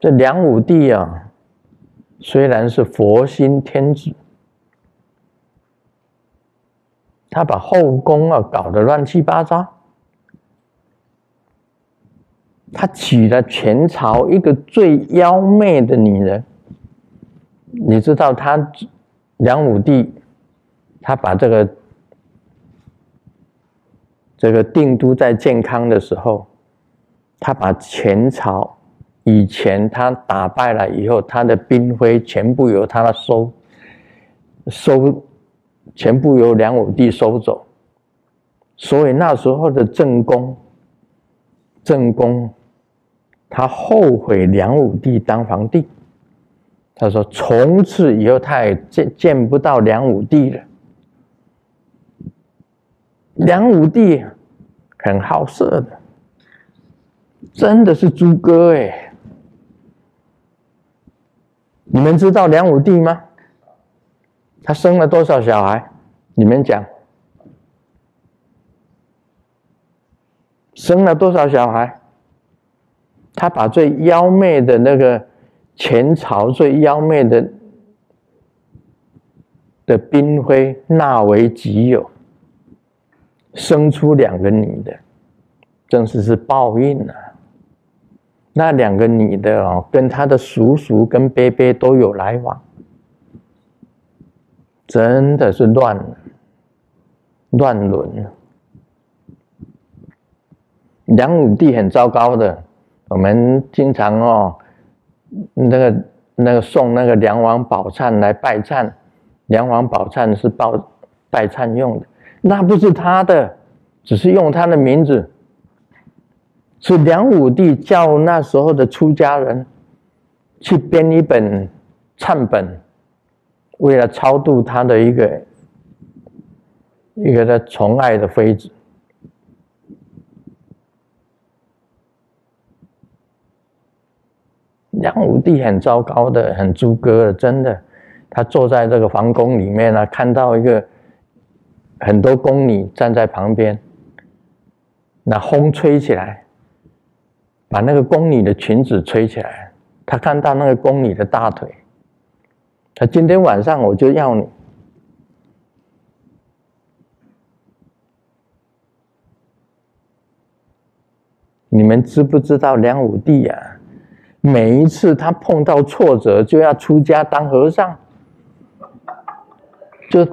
这梁武帝啊，虽然是佛心天子，他把后宫啊搞得乱七八糟。他娶了前朝一个最妖媚的女人，你知道他梁武帝，他把这个这个定都在健康的时候，他把前朝。以前他打败了以后，他的兵徽全部由他收收，全部由梁武帝收走。所以那时候的郑公，郑公，他后悔梁武帝当皇帝，他说从此以后他也见见不到梁武帝了。梁武帝很好色的，真的是猪哥哎。你们知道梁武帝吗？他生了多少小孩？你们讲，生了多少小孩？他把最妖媚的那个前朝最妖媚的的嫔妃纳为己有，生出两个女的，真是是报应啊！那两个女的哦，跟他的叔叔跟伯伯都有来往，真的是乱乱伦梁武帝很糟糕的，我们经常哦，那个那个送那个梁王宝忏来拜忏，梁王宝忏是报拜忏用的，那不是他的，只是用他的名字。是梁武帝叫那时候的出家人，去编一本忏本，为了超度他的一个一个他宠爱的妃子。梁武帝很糟糕的，很猪哥的，真的，他坐在这个皇宫里面呢，看到一个很多宫女站在旁边，那风吹起来。把那个宫女的裙子吹起来，他看到那个宫女的大腿。他今天晚上我就要你。你们知不知道梁武帝呀？每一次他碰到挫折，就要出家当和尚，就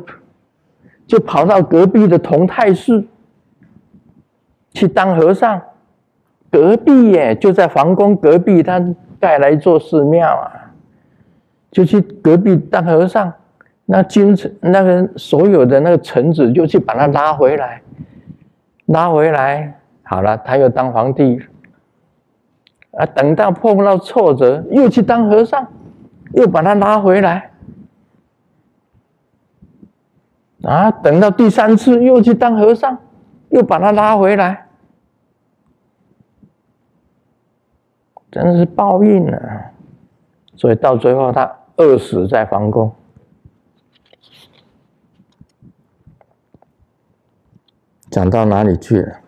就跑到隔壁的同泰寺去当和尚。隔壁耶，就在皇宫隔壁，他盖了一座寺庙啊，就去隔壁当和尚。那君臣那个所有的那个臣子就去把他拉回来，拉回来，好了，他又当皇帝。啊，等到碰到挫折，又去当和尚，又把他拉回来。啊，等到第三次又去当和尚，又把他拉回来。真的是报应啊！所以到最后他饿死在皇宫。讲到哪里去了？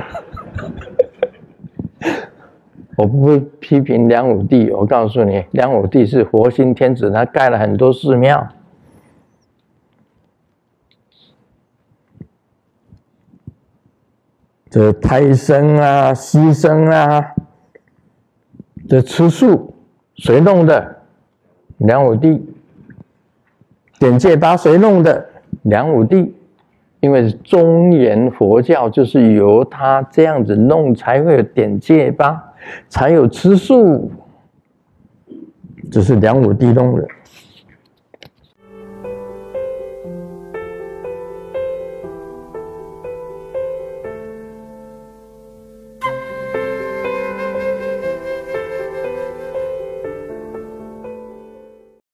我不批评梁武帝，我告诉你，梁武帝是佛心天子，他盖了很多寺庙。这胎生啊，尸生啊，这吃素谁弄的？梁武帝。点戒疤谁弄的？梁武帝，因为中原佛教就是由他这样子弄，才会有点戒疤，才有吃素，这是梁武帝弄的。